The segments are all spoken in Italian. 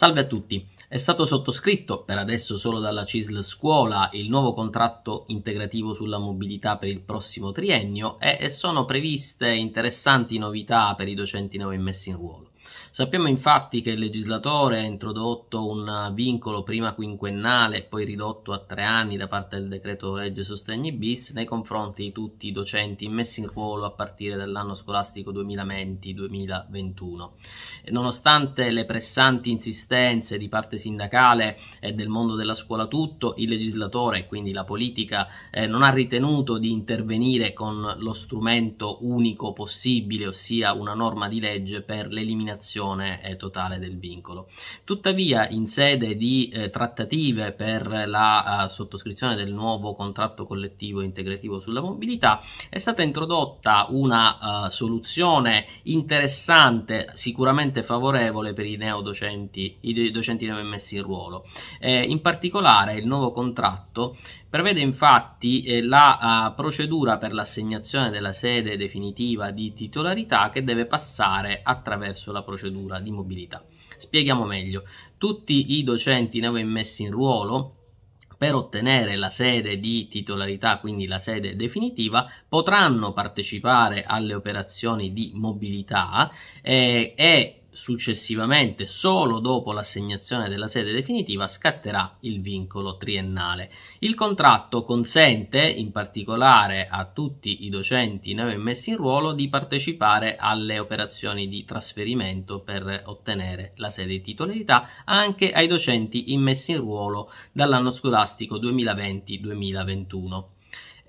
Salve a tutti. È stato sottoscritto, per adesso solo dalla CISL Scuola, il nuovo contratto integrativo sulla mobilità per il prossimo triennio e sono previste interessanti novità per i docenti nuovi immessi in ruolo. Sappiamo infatti che il legislatore ha introdotto un vincolo prima quinquennale e poi ridotto a tre anni da parte del decreto legge sostegni bis nei confronti di tutti i docenti messi in ruolo a partire dall'anno scolastico 2020-2021. Nonostante le pressanti insistenze di parte sindacale e del mondo della scuola tutto, il legislatore, quindi la politica, eh, non ha ritenuto di intervenire con lo strumento unico possibile, ossia una norma di legge per l'eliminazione applicazione eh, totale del vincolo. Tuttavia, in sede di eh, trattative per la uh, sottoscrizione del nuovo contratto collettivo integrativo sulla mobilità, è stata introdotta una uh, soluzione interessante, sicuramente favorevole per i neodocenti, i docenti neommessi in ruolo. Eh, in particolare, il nuovo contratto prevede infatti eh, la uh, procedura per l'assegnazione della sede definitiva di titolarità che deve passare attraverso la alla procedura di mobilità. Spieghiamo meglio. Tutti i docenti nuovi immessi in ruolo per ottenere la sede di titolarità, quindi la sede definitiva, potranno partecipare alle operazioni di mobilità eh, e Successivamente, solo dopo l'assegnazione della sede definitiva, scatterà il vincolo triennale. Il contratto consente, in particolare, a tutti i docenti in ammessi in ruolo di partecipare alle operazioni di trasferimento per ottenere la sede di titolarità anche ai docenti immessi in ruolo dall'anno scolastico 2020-2021.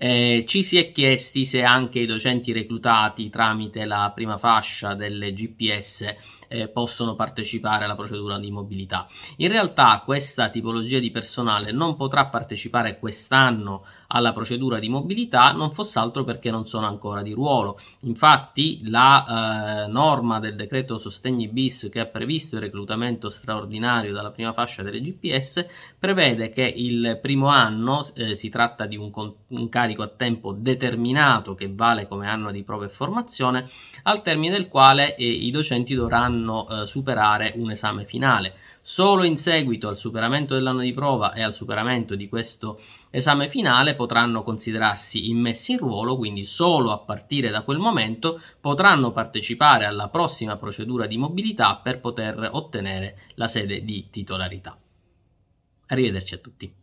Eh, ci si è chiesti se anche i docenti reclutati tramite la prima fascia delle GPS eh, possono partecipare alla procedura di mobilità. In realtà questa tipologia di personale non potrà partecipare quest'anno alla procedura di mobilità, non fosse altro perché non sono ancora di ruolo. Infatti la eh, norma del decreto sostegni bis che ha previsto il reclutamento straordinario dalla prima fascia delle GPS prevede che il primo anno, eh, si tratta di un, un carico incarico a tempo determinato che vale come anno di prova e formazione, al termine del quale eh, i docenti dovranno eh, superare un esame finale. Solo in seguito al superamento dell'anno di prova e al superamento di questo esame finale potranno considerarsi immessi in ruolo, quindi solo a partire da quel momento potranno partecipare alla prossima procedura di mobilità per poter ottenere la sede di titolarità. Arrivederci a tutti.